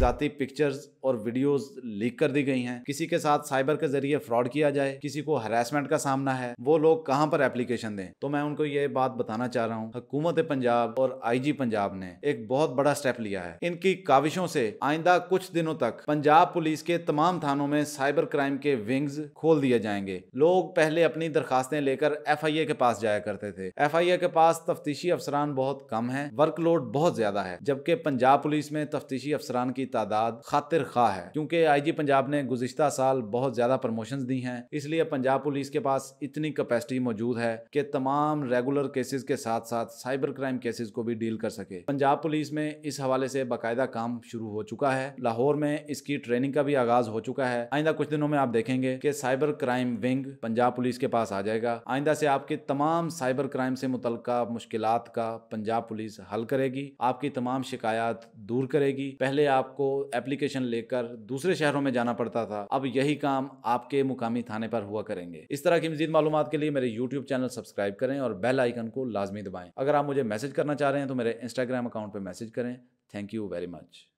जाती पिक्चर्स और videos leak कर दी गई हैं किसी के साथ साइबर के जरिए फ्रॉड किया जाए किसी को हरासमेंट का सामना है वो लोग कहाँ पर एप्लीकेशन दें तो मैं उनको ये बात बताना चाह रहा हूँ हुकूमत पंजाब और आईजी पंजाब ने एक बहुत बड़ा स्टेप लिया है इनकी काविशों से आइंदा कुछ दिनों तक पंजाब पुलिस के तमाम थानों में साइबर क्राइम के विंग्स खोल दिए जाएंगे लोग पहले अपनी दरखास्तें लेकर एफ के पास जाया करते थे एफ के पास तफ्तीशी अफसरान बहुत कम है वर्कलोड बहुत ज्यादा है जबकि पंजाब पुलिस में तफ्तीशी अफसरान की की तादाद खातिर खा है क्योंकि आईजी पंजाब ने गुजशत साल बहुत ज्यादा प्रमोशन दी हैं इसलिए पंजाब पुलिस के पास इतनी कैपेसिटी मौजूद है कि तमाम रेगुलर केसेस के साथ साथ साइबर क्राइम केसेस को भी डील कर सके पंजाब पुलिस में इस हवाले से बाकायदा काम शुरू हो चुका है लाहौर में इसकी ट्रेनिंग का भी आगाज हो चुका है आइंदा कुछ दिनों में आप देखेंगे कि cyber crime wing Punjab police के पास आ जाएगा आइंदा से आपके तमाम साइबर क्राइम से मुतल मुश्किल का पंजाब पुलिस हल करेगी आपकी तमाम शिकायत दूर करेगी पहले आप आपको एप्लीकेशन लेकर दूसरे शहरों में जाना पड़ता था अब यही काम आपके मुकामी थाने पर हुआ करेंगे इस तरह की मजीद मालूम के लिए मेरे यूट्यूब चैनल सब्सक्राइब करें और बेल आइकन को लाजमी दबाएं अगर आप मुझे मैसेज करना चाह रहे हैं तो मेरे इंस्टाग्राम अकाउंट पर मैसेज करें थैंक यू वेरी मच